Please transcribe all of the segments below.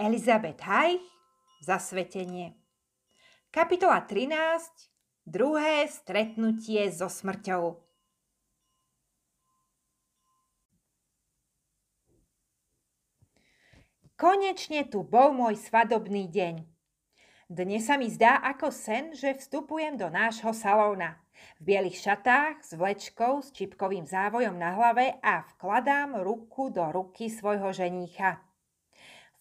Elizabeth Hajch, Zasvetenie. Kapitola 13. Druhé stretnutie so smrťou. Konečne tu bol môj svadobný deň. Dnes sa mi zdá ako sen, že vstupujem do nášho salóna. V bielých šatách, s vlečkou, s čipkovým závojom na hlave a vkladám ruku do ruky svojho ženícha.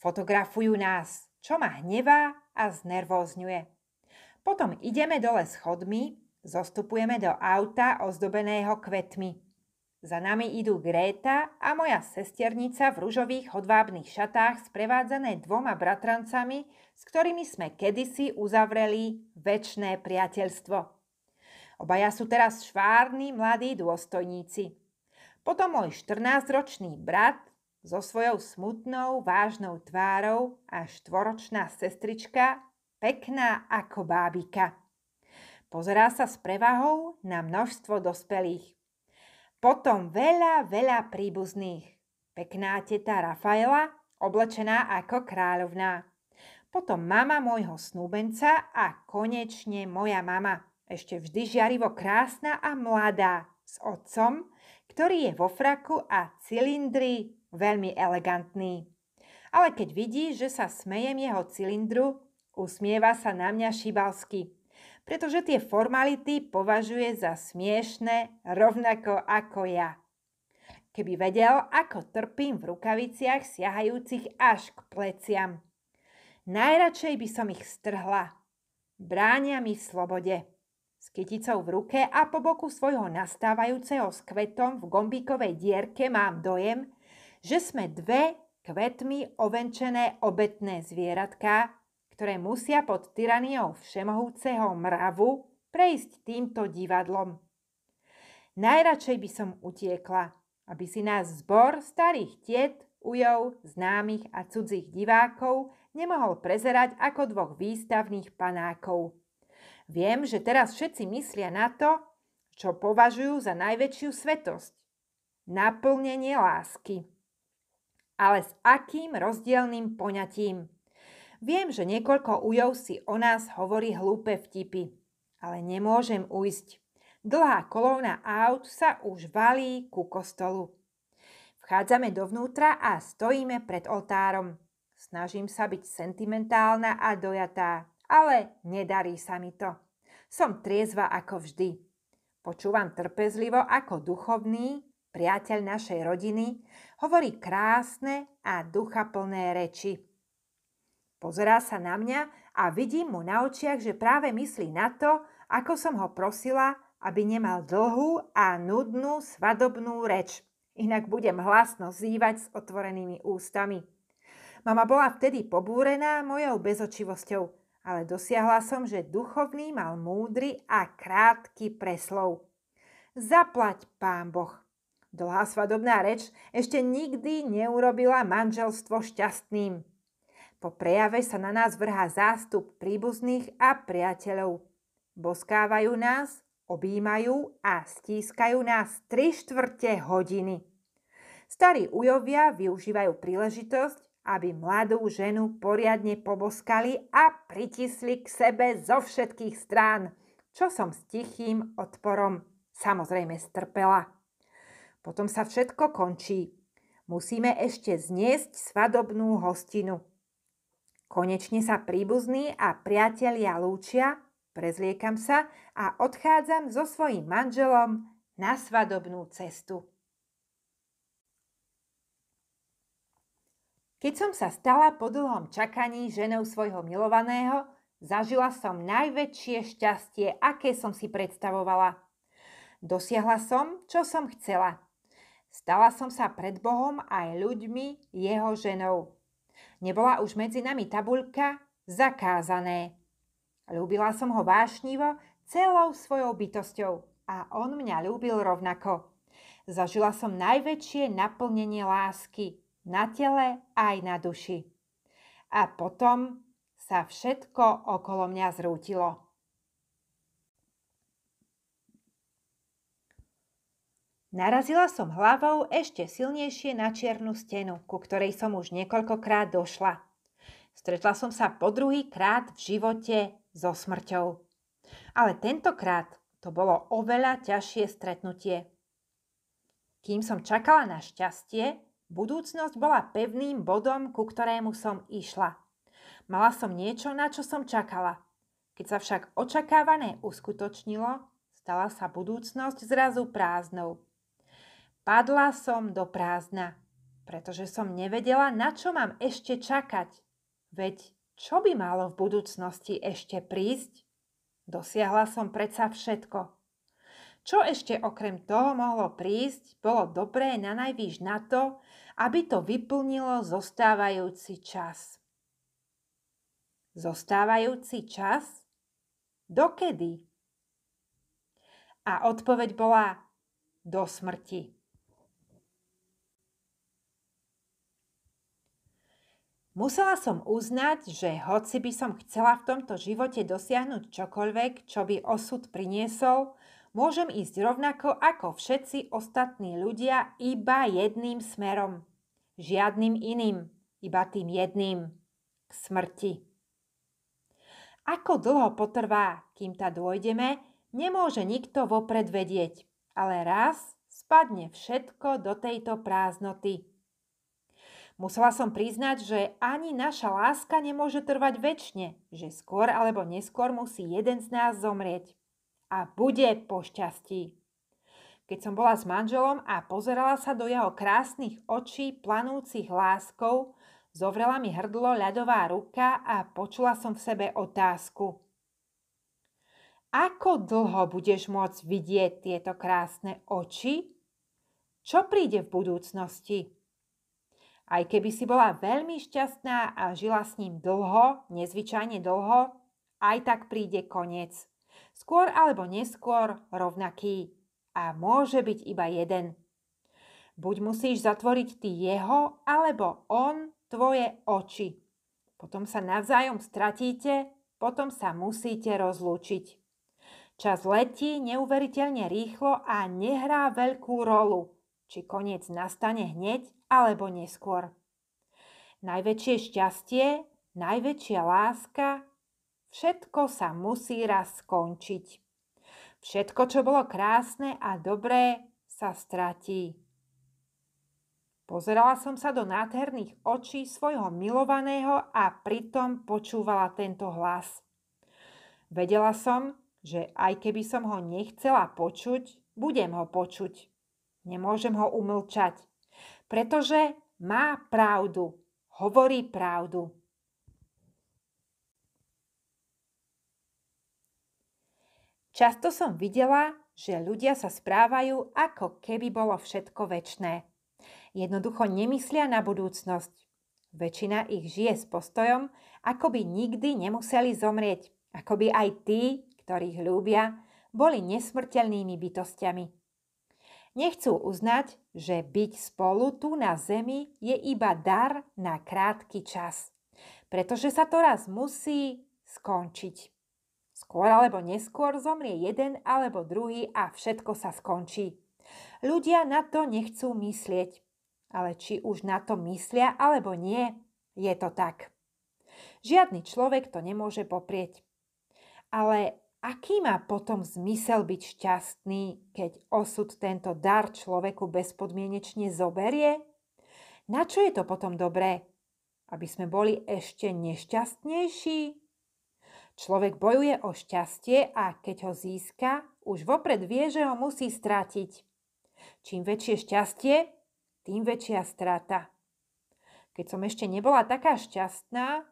Fotografujú nás, čo ma hnevá a znervózňuje. Potom ideme dole schodmi, zostupujeme do auta ozdobeného kvetmi. Za nami idú Gréta a moja sesternica v ružových hodvábnych šatách sprevádzané dvoma bratrancami, s ktorými sme kedysi uzavreli väčšné priateľstvo. Obaja sú teraz švárni mladí dôstojníci. Potom môj 14-ročný brat so svojou smutnou, vážnou tvárou a štvoročná sestrička, pekná ako bábika. Pozerá sa s prevahou na množstvo dospelých. Potom veľa, veľa príbuzných. Pekná teta Rafaela, oblečená ako kráľovná. Potom mama môjho snúbenca a konečne moja mama. Ešte vždy žiarivo krásna a mladá, s otcom, ktorý je vo fraku a cilindri veľmi elegantný. Ale keď vidí, že sa smejem jeho cylindru, usmieva sa na mňa šibalsky, pretože tie formality považuje za smiešne rovnako ako ja. Keby vedel, ako trpím v rukaviciach siahajúcich až k pleciam. Najradšej by som ich strhla. Bránia mi slobode. S kyticou v ruke a po boku svojho nastávajúceho s kvetom v gombíkovej dierke mám dojem, že sme dve kvetmi ovenčené obetné zvieratká, ktoré musia pod tyraniou všemohúceho mravu prejsť týmto divadlom. Najradšej by som utiekla, aby si nás zbor starých tiet, ujov, známych a cudzích divákov nemohol prezerať ako dvoch výstavných panákov. Viem, že teraz všetci myslia na to, čo považujú za najväčšiu svetosť. Naplnenie lásky ale s akým rozdielným poňatím. Viem, že niekoľko ujov si o nás hovorí hlúpe vtipy, ale nemôžem ujsť. Dlhá kolóna aut sa už valí ku kostolu. Vchádzame dovnútra a stojíme pred oltárom. Snažím sa byť sentimentálna a dojatá, ale nedarí sa mi to. Som triezva ako vždy. Počúvam trpezlivo, ako duchovný, priateľ našej rodiny, Hovorí krásne a duchaplné reči. Pozerá sa na mňa a vidím mu na očiach, že práve myslí na to, ako som ho prosila, aby nemal dlhú a nudnú svadobnú reč. Inak budem hlasno zývať s otvorenými ústami. Mama bola vtedy pobúrená mojou bezočivosťou, ale dosiahla som, že duchovný mal múdry a krátky preslov. Zaplať pán Boh. Dlhá svadobná reč ešte nikdy neurobila manželstvo šťastným. Po prejave sa na nás vrhá zástup príbuzných a priateľov. Boskávajú nás, objímajú a stískajú nás tri štvrte hodiny. Starí ujovia využívajú príležitosť, aby mladú ženu poriadne poboskali a pritisli k sebe zo všetkých strán, čo som s tichým odporom samozrejme strpela. Potom sa všetko končí. Musíme ešte zniesť svadobnú hostinu. Konečne sa príbuzní a priatelia lúčia, prezliekam sa a odchádzam so svojím manželom na svadobnú cestu. Keď som sa stala po dlhom čakaní ženou svojho milovaného, zažila som najväčšie šťastie, aké som si predstavovala. Dosiahla som, čo som chcela. Stala som sa pred Bohom aj ľuďmi jeho ženou. Nebola už medzi nami tabuľka zakázané. Ľúbila som ho vášnivo celou svojou bytosťou a on mňa ľúbil rovnako. Zažila som najväčšie naplnenie lásky na tele aj na duši. A potom sa všetko okolo mňa zrútilo. Narazila som hlavou ešte silnejšie na čiernu stenu, ku ktorej som už niekoľkokrát došla. Stretla som sa po druhý krát v živote so smrťou. Ale tentokrát to bolo oveľa ťažšie stretnutie. Kým som čakala na šťastie, budúcnosť bola pevným bodom, ku ktorému som išla. Mala som niečo, na čo som čakala. Keď sa však očakávané uskutočnilo, stala sa budúcnosť zrazu prázdnou. Padla som do prázdna, pretože som nevedela, na čo mám ešte čakať. Veď čo by malo v budúcnosti ešte prísť? Dosiahla som predsa všetko. Čo ešte okrem toho mohlo prísť, bolo dobré na najvýš na to, aby to vyplnilo zostávajúci čas. Zostávajúci čas? Dokedy? A odpoveď bola do smrti. Musela som uznať, že hoci by som chcela v tomto živote dosiahnuť čokoľvek, čo by osud priniesol, môžem ísť rovnako ako všetci ostatní ľudia iba jedným smerom. Žiadnym iným, iba tým jedným. K smrti. Ako dlho potrvá, kým ta dôjdeme, nemôže nikto vopred vedieť, ale raz spadne všetko do tejto prázdnoty Musela som priznať, že ani naša láska nemôže trvať väčšine, že skôr alebo neskôr musí jeden z nás zomrieť. A bude po šťastí. Keď som bola s manželom a pozerala sa do jeho krásnych očí planúcich láskou, zovrela mi hrdlo ľadová ruka a počula som v sebe otázku. Ako dlho budeš môcť vidieť tieto krásne oči? Čo príde v budúcnosti? Aj keby si bola veľmi šťastná a žila s ním dlho, nezvyčajne dlho, aj tak príde koniec. Skôr alebo neskôr rovnaký. A môže byť iba jeden. Buď musíš zatvoriť ty jeho, alebo on tvoje oči. Potom sa navzájom stratíte, potom sa musíte rozlúčiť. Čas letí neuveriteľne rýchlo a nehrá veľkú rolu či koniec nastane hneď alebo neskôr. Najväčšie šťastie, najväčšia láska, všetko sa musí raz skončiť. Všetko, čo bolo krásne a dobré, sa stratí. Pozerala som sa do nádherných očí svojho milovaného a pritom počúvala tento hlas. Vedela som, že aj keby som ho nechcela počuť, budem ho počuť. Nemôžem ho umlčať, pretože má pravdu, hovorí pravdu. Často som videla, že ľudia sa správajú, ako keby bolo všetko väčné. Jednoducho nemyslia na budúcnosť. Väčšina ich žije s postojom, ako by nikdy nemuseli zomrieť, ako by aj tí, ktorých ľúbia, boli nesmrteľnými bytostiami. Nechcú uznať, že byť spolu tu na Zemi je iba dar na krátky čas, pretože sa to raz musí skončiť. Skôr alebo neskôr zomrie jeden alebo druhý a všetko sa skončí. Ľudia na to nechcú myslieť. Ale či už na to myslia alebo nie, je to tak. Žiadny človek to nemôže poprieť. Ale aký má potom zmysel byť šťastný, keď osud tento dar človeku bezpodmienečne zoberie? Na čo je to potom dobré? Aby sme boli ešte nešťastnejší? Človek bojuje o šťastie a keď ho získa, už vopred vie, že ho musí stratiť. Čím väčšie šťastie, tým väčšia strata. Keď som ešte nebola taká šťastná,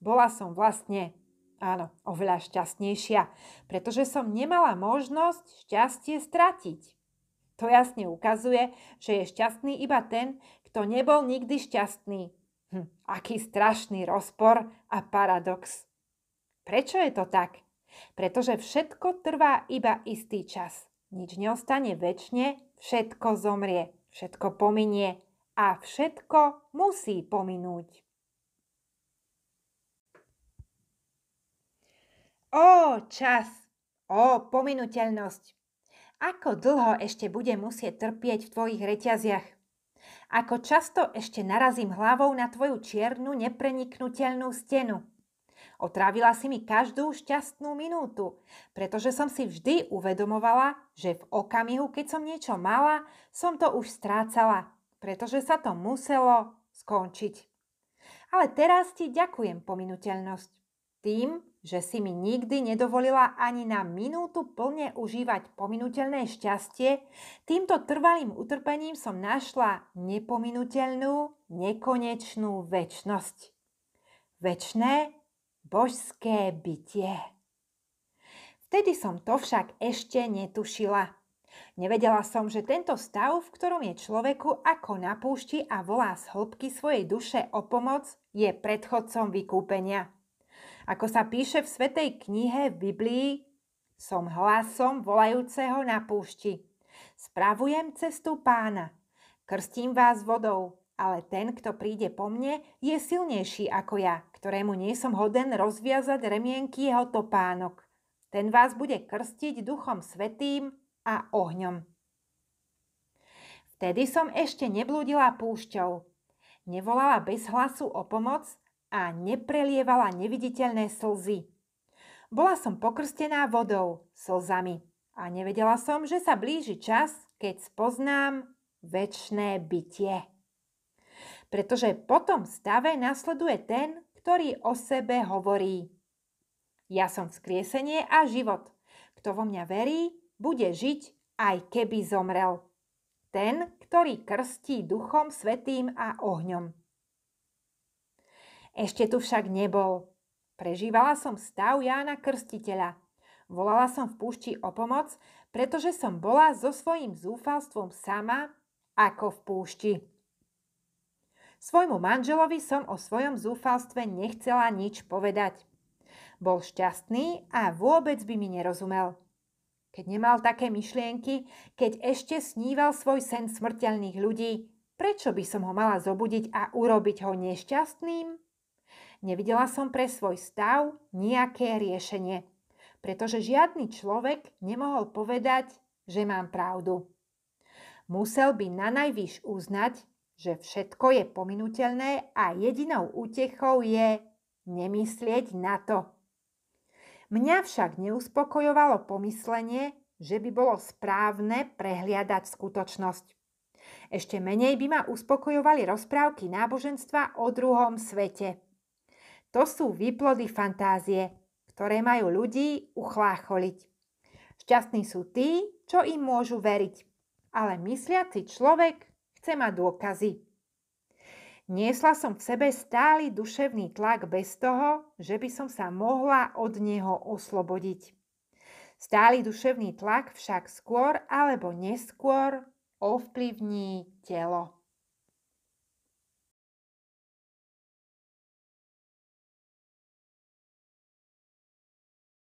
bola som vlastne Áno, oveľa šťastnejšia, pretože som nemala možnosť šťastie stratiť. To jasne ukazuje, že je šťastný iba ten, kto nebol nikdy šťastný. Hm, aký strašný rozpor a paradox. Prečo je to tak? Pretože všetko trvá iba istý čas. Nič neostane väčšine, všetko zomrie, všetko pominie a všetko musí pominúť. Ó, čas! Ó, pominuteľnosť! Ako dlho ešte budem musieť trpieť v tvojich reťaziach? Ako často ešte narazím hlavou na tvoju čiernu, nepreniknutelnú stenu? Otrávila si mi každú šťastnú minútu, pretože som si vždy uvedomovala, že v okamihu, keď som niečo mala, som to už strácala, pretože sa to muselo skončiť. Ale teraz ti ďakujem pominuteľnosť. Tým, že si mi nikdy nedovolila ani na minútu plne užívať pominuteľné šťastie, týmto trvalým utrpením som našla nepominuteľnú, nekonečnú väčnosť. Večné božské bytie. Vtedy som to však ešte netušila. Nevedela som, že tento stav, v ktorom je človeku ako na púšti a volá z hĺbky svojej duše o pomoc, je predchodcom vykúpenia – ako sa píše v Svetej knihe v Biblii, som hlasom volajúceho na púšti. Spravujem cestu pána. Krstím vás vodou, ale ten, kto príde po mne, je silnejší ako ja, ktorému nie som hoden rozviazať remienky jeho topánok. Ten vás bude krstiť duchom svetým a ohňom. Vtedy som ešte neblúdila púšťou. Nevolala bez hlasu o pomoc a neprelievala neviditeľné slzy. Bola som pokrstená vodou, slzami a nevedela som, že sa blíži čas, keď spoznám väčšné bytie. Pretože po tom stave nasleduje ten, ktorý o sebe hovorí. Ja som vzkriesenie a život. Kto vo mňa verí, bude žiť, aj keby zomrel. Ten, ktorý krstí duchom svetým a ohňom. Ešte tu však nebol. Prežívala som stav Jána Krstiteľa. Volala som v púšti o pomoc, pretože som bola so svojím zúfalstvom sama ako v púšti. Svojmu manželovi som o svojom zúfalstve nechcela nič povedať. Bol šťastný a vôbec by mi nerozumel. Keď nemal také myšlienky, keď ešte sníval svoj sen smrteľných ľudí, prečo by som ho mala zobudiť a urobiť ho nešťastným? Nevidela som pre svoj stav nejaké riešenie, pretože žiadny človek nemohol povedať, že mám pravdu. Musel by na najvyš uznať, že všetko je pominuteľné a jedinou útechou je nemyslieť na to. Mňa však neuspokojovalo pomyslenie, že by bolo správne prehliadať skutočnosť. Ešte menej by ma uspokojovali rozprávky náboženstva o druhom svete – to sú výplody fantázie, ktoré majú ľudí uchlácholiť. Šťastní sú tí, čo im môžu veriť, ale mysliaci človek chce mať dôkazy. Niesla som v sebe stály duševný tlak bez toho, že by som sa mohla od neho oslobodiť. Stály duševný tlak však skôr alebo neskôr ovplyvní telo.